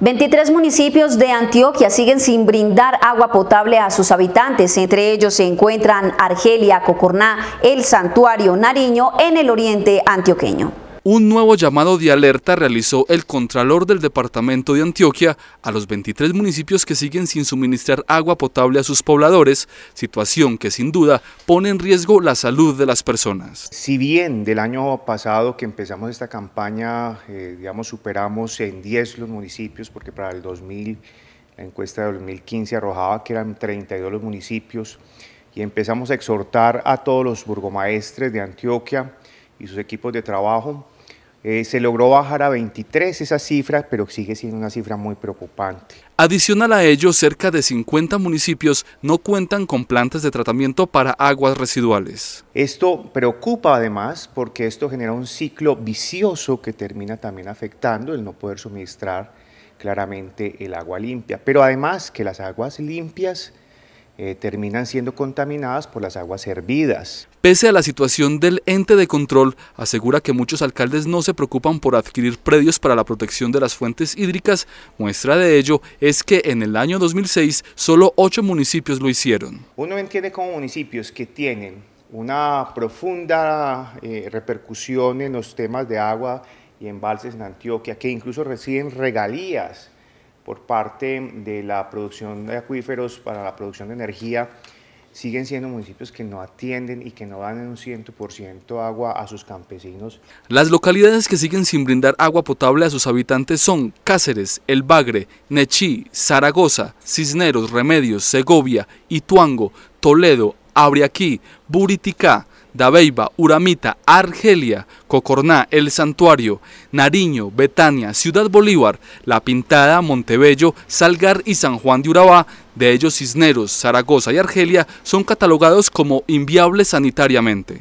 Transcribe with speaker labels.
Speaker 1: 23 municipios de Antioquia siguen sin brindar agua potable a sus habitantes, entre ellos se encuentran Argelia, Cocorná, El Santuario, Nariño, en el
Speaker 2: oriente antioqueño un nuevo llamado de alerta realizó el Contralor del Departamento de Antioquia a los 23 municipios que siguen sin suministrar agua potable a sus pobladores, situación que sin duda pone en riesgo la salud de las personas.
Speaker 1: Si bien del año pasado que empezamos esta campaña, eh, digamos, superamos en 10 los municipios, porque para el 2000, la encuesta de 2015 arrojaba que eran 32 los municipios, y empezamos a exhortar a todos los burgomaestres de Antioquia y sus equipos de trabajo eh, se logró bajar a 23 esas cifras, pero sigue siendo una cifra muy
Speaker 2: preocupante. Adicional a ello, cerca de 50 municipios no cuentan con plantas de tratamiento para aguas residuales. Esto preocupa además
Speaker 1: porque esto genera un ciclo vicioso que termina también afectando el no poder suministrar claramente el agua limpia, pero además que las aguas limpias eh, terminan siendo contaminadas por las
Speaker 2: aguas hervidas. Pese a la situación del ente de control, asegura que muchos alcaldes no se preocupan por adquirir predios para la protección de las fuentes hídricas. Muestra de ello es que en el año 2006 solo ocho municipios lo hicieron.
Speaker 1: Uno entiende como municipios que tienen una profunda eh, repercusión en los temas de agua y embalses en Antioquia, que incluso reciben regalías por parte de la producción de acuíferos para la producción de energía siguen siendo municipios que no atienden y que no dan en un 100% agua a sus campesinos.
Speaker 2: Las localidades que siguen sin brindar agua potable a sus habitantes son Cáceres, El Bagre, Nechí, Zaragoza, Cisneros, Remedios, Segovia, Ituango, Toledo, Abriaquí, Buriticá, Dabeiba, Uramita, Argelia, Cocorná, El Santuario, Nariño, Betania, Ciudad Bolívar, La Pintada, Montebello, Salgar y San Juan de Urabá, de ellos Cisneros, Zaragoza y Argelia, son catalogados como inviables sanitariamente.